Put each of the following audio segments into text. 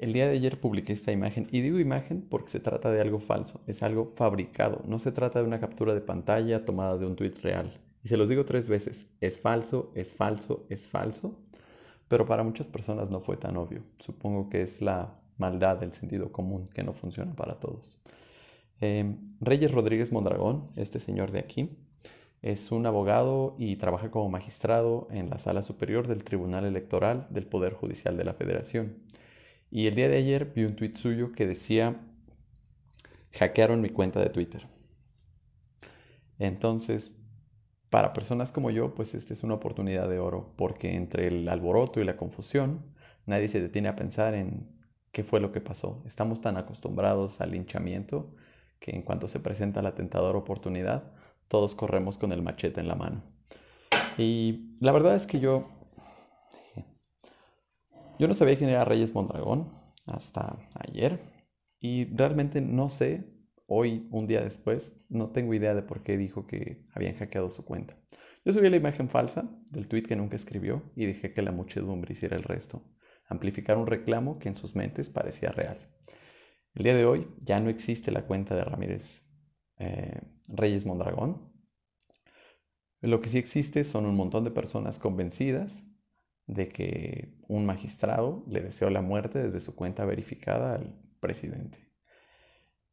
El día de ayer publiqué esta imagen y digo imagen porque se trata de algo falso, es algo fabricado, no se trata de una captura de pantalla tomada de un tuit real. Y se los digo tres veces, es falso, es falso, es falso, pero para muchas personas no fue tan obvio. Supongo que es la maldad del sentido común que no funciona para todos. Em, Reyes Rodríguez Mondragón, este señor de aquí, es un abogado y trabaja como magistrado en la sala superior del Tribunal Electoral del Poder Judicial de la Federación. Y el día de ayer vi un tweet suyo que decía, hackearon mi cuenta de Twitter. Entonces, para personas como yo, pues esta es una oportunidad de oro, porque entre el alboroto y la confusión, nadie se detiene a pensar en qué fue lo que pasó. Estamos tan acostumbrados al hinchamiento que en cuanto se presenta la tentadora oportunidad, todos corremos con el machete en la mano. Y la verdad es que yo yo no sabía quién era Reyes Mondragón hasta ayer y realmente no sé, hoy, un día después, no tengo idea de por qué dijo que habían hackeado su cuenta. Yo subí la imagen falsa del tweet que nunca escribió y dejé que la muchedumbre hiciera el resto, amplificar un reclamo que en sus mentes parecía real. El día de hoy ya no existe la cuenta de Ramírez eh, Reyes Mondragón. Lo que sí existe son un montón de personas convencidas de que un magistrado le deseó la muerte desde su cuenta verificada al presidente.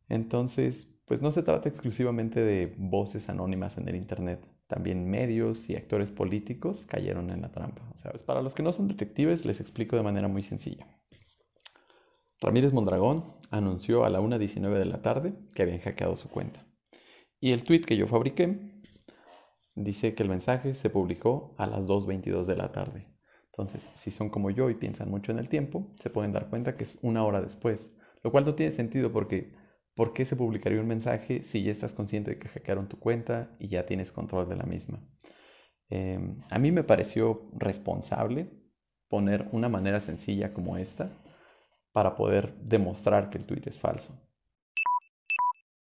Entonces, pues no se trata exclusivamente de voces anónimas en el Internet. También medios y actores políticos cayeron en la trampa. O sea, pues, para los que no son detectives, les explico de manera muy sencilla. Ramírez Mondragón anunció a la 1.19 de la tarde que habían hackeado su cuenta. Y el tweet que yo fabriqué dice que el mensaje se publicó a las 2.22 de la tarde. Entonces, si son como yo y piensan mucho en el tiempo, se pueden dar cuenta que es una hora después, lo cual no tiene sentido porque ¿por qué se publicaría un mensaje si ya estás consciente de que hackearon tu cuenta y ya tienes control de la misma? Em, a mí me pareció responsable poner una manera sencilla como esta para poder demostrar que el tweet es falso.